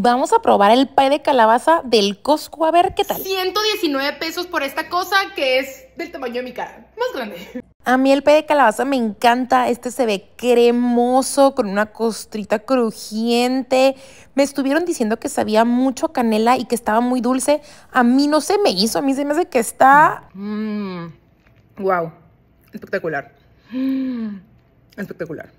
Vamos a probar el pay de calabaza del Costco a ver qué tal. 119 pesos por esta cosa que es del tamaño de mi cara, más grande. A mí el pay de calabaza me encanta, este se ve cremoso, con una costrita crujiente. Me estuvieron diciendo que sabía mucho canela y que estaba muy dulce. A mí no se me hizo, a mí se me hace que está... Mm, wow, espectacular. Mm, espectacular.